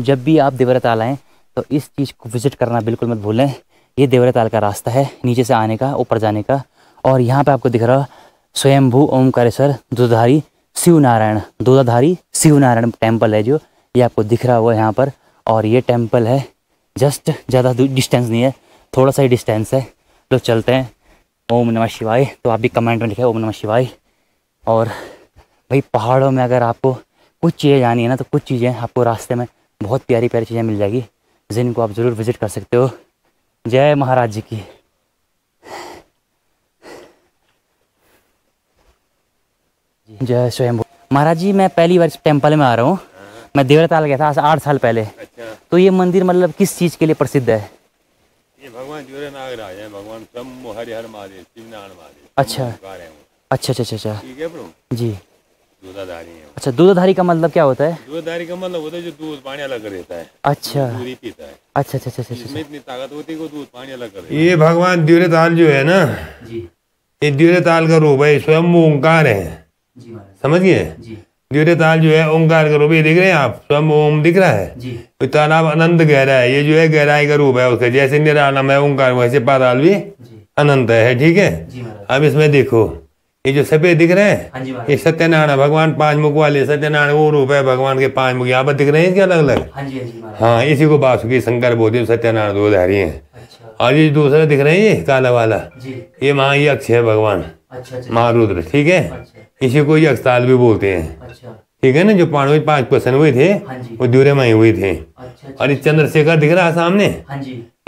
जब भी आप देवरा आएँ तो इस चीज़ को विज़िट करना बिल्कुल मत भूलें ये देवरताल का रास्ता है नीचे से आने का ऊपर जाने का और यहाँ पे आपको दिख रहा स्वयंभू ओंकारेश्वर दुधारी शिव नारायण दुधाधारी शिव नारायण टेम्पल है जो ये आपको दिख रहा हुआ यहाँ पर और ये टेम्पल है जस्ट ज़्यादा डिस्टेंस नहीं है थोड़ा सा ही डिस्टेंस है तो चलते हैं ओम नमः शिवाय तो आप भी कमेंट में लिखे ओम नमः शिवाय और भाई पहाड़ों में अगर आपको कुछ चीज़ें जानी है ना तो कुछ चीज़ें आपको रास्ते में बहुत प्यारी प्यारी चीज़ें मिल जाएगी जिनको आप ज़रूर विज़िट कर सकते हो जय महाराज जी की जय स्वयं महाराज जी मैं पहली बार इस टेम्पल में आ रहा हूँ मैं देवरताल गया था आज आठ साल पहले अच्छा। तो ये मंदिर मतलब किस चीज़ के लिए प्रसिद्ध है ये भगवान जोरे नागराज है भगवान शंभु हरिहर महादेव शिवनारायण महादेव अच्छा अच्छा अच्छा अच्छा, अच्छा। जी दूधाधारी अच्छा दूधाधारी का मतलब क्या होता है दूधाधारी का मतलब होता है जो दूध पानी अलग रहता है अच्छा पीता है अच्छा अच्छा अच्छा अच्छा, अच्छा। इतनी ताकत होती है दूध पानी अलग कर ये भगवान द्यूर ताल जो है ना ये द्यूर ताल का रूप है स्वयं ओंकार है समझिए द्यूर ताल जो है ओंकार का रूप ये दिख रहे हैं आप स्वयं ओम दिख रहा है तो तालाब अनंत गहरा है ये जो है गहराई का रूप है उसका जैसे निरा नाम है ओंकार वैसे पाताल भी अनंत है ठीक है अब इसमें देखो ये जो सफेद दिख रहे हैं हाँ ये सत्यनारायण भगवान पांच मुख वाले सत्यनारायण वो रूप है भगवान के पांच मुख यहाँ पर दिख रहे हैं इसके अलग अलग हाँ, हाँ, हाँ इसी को बासुकी शंकर बोधि सत्यनारायण दो धारी है और अच्छा। ये दूसरा दिख रहे हैं ये काला वाला ये महा यक्ष है भगवान अच्छा, अच्छा। महारुद्र ठीक है इसी को यक्षताल भी बोलते हैं ठीक है ना जो पांडव पांच क्वेश्चन हुए थे वो दूरे में हुए थे और ये चंद्रशेखर दिख रहा है सामने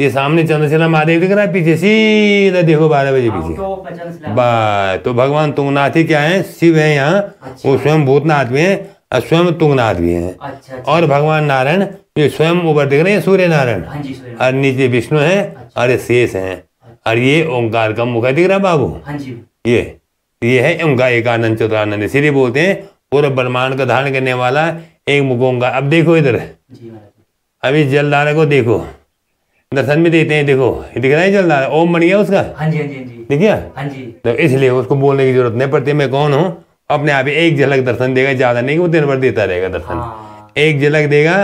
ये सामने चंद्रशिला महादेव दिख रहा है पीछे सीधा देखो बारह बजे हाँ, पीछे तो बस तो भगवान तुंगनाथ ही क्या है शिव है यहाँ वो अच्छा। स्वयं भूतनाथ भी है और स्वयं तुंगनाथ भी है अच्छा, अच्छा। और भगवान नारायण ये स्वयं ऊपर दिख रहे हैं सूर्य नारायण हाँ और नीचे विष्णु है और ये शेष है और ये ओंकार का मुख दिख रहा बाबू हाँ ये ये है उनका एकानंद चतुरानंद इसीलिए बोलते हैं पूरा ब्रह्मांड का धारण करने वाला एक मुख ओंकार अब देखो इधर अभी जलधारा को देखो दर्शन में देते हैं देखो ये दिख रहा है चल रहा है ओम बन गया उसका हाँ, हाँ जी हाँ जी दिख गया हाँ जी तो इसलिए उसको बोलने की जरूरत नहीं पड़ती मैं कौन हूँ अपने आप एक झलक दर्शन देगा ज्यादा नहीं वो दिन भर देता रहेगा दर्शन हाँ। एक झलक देगा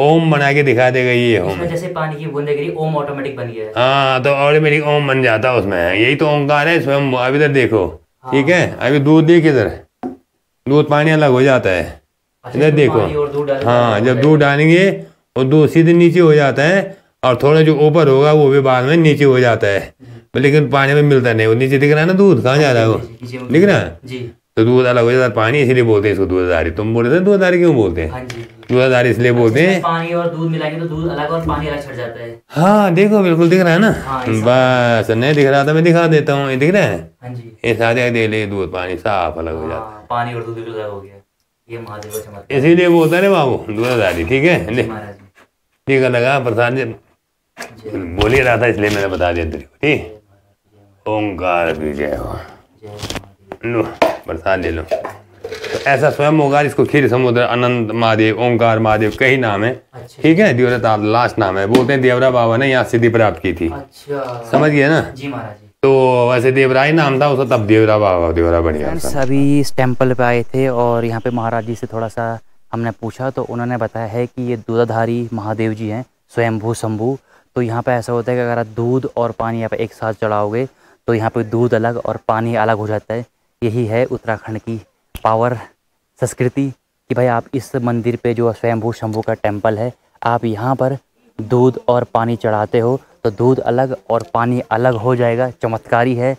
ओम बना के दिखा देगा ये ओम जैसे पानी की बूंदे गिरी ओम ऑटोमेटिक बन गया हाँ तो ऑटोमेटिक ओम बन जाता है उसमें यही तो ओंकार है स्वयं अब इधर देखो हाँ। ठीक है अभी दूध देख इधर दूध पानी अलग हो जाता है अच्छा, इधर देखो हाँ जब दूध डालेंगे और दूध सीधे नीचे हो जाता है और थोड़ा जो ऊपर होगा वो भी बाद में नीचे हो जाता है हम्म। लेकिन पानी में मिलता नहीं वो नीचे दिख रहा है ना दूध कहाँ जा रहा है वो दिख रहा है तो दूध अलग हो जाता है पानी इसलिए बोलते हैं इसको दूधाधारी तुम बोल रहे थे दूधाधारी क्यों बोलते हैं दूध हाँ हाँ दूधाधारी इसलिए बोलते हैं पानी और दूध मिला के तो दूध अलग और पानी अलग छट जाता है हाँ देखो बिल्कुल दिख रहा है ना हाँ, बस नहीं दिख रहा था तो मैं दिखा देता हूँ ये दिख रहा है ये सारे दे ले दूध पानी साफ अलग हो जाता है पानी और दूध अलग हो गया इसीलिए बोलता है बाबू दूधाधारी ठीक है ठीक है लगा प्रसाद बोल ही रहा था इसलिए मैंने बता दिया तेरे को ठीक ओंकार विजय हो लो प्रसाद ले लो तो ऐसा स्वयं होगा इसको खीर समुद्र अनंत महादेव ओंकार महादेव कई नाम है अच्छा। ठीक है दिवरत लास्ट नाम है बोलते हैं देवरा बाबा ने यहाँ सिद्धि प्राप्त की थी अच्छा। समझ गए ना जी महाराज तो वैसे देवरा ही नाम था उसका तब देवरा बाबा देवरा बन गया सभी इस टेम्पल पे आए थे और यहाँ पे महाराज जी से थोड़ा सा हमने पूछा तो उन्होंने बताया है कि ये दूधाधारी महादेव जी हैं स्वयंभू शंभू तो यहाँ पर ऐसा होता है कि अगर आप दूध और पानी यहाँ पर एक साथ चढ़ाओगे तो यहाँ पर दूध अलग और पानी अलग हो जाता है यही है उत्तराखंड की पावर संस्कृति कि भाई आप इस मंदिर पे जो स्वयंभू शंभू का टेम्पल है आप यहाँ पर दूध और पानी चढ़ाते हो तो दूध अलग और पानी अलग हो जाएगा चमत्कारी है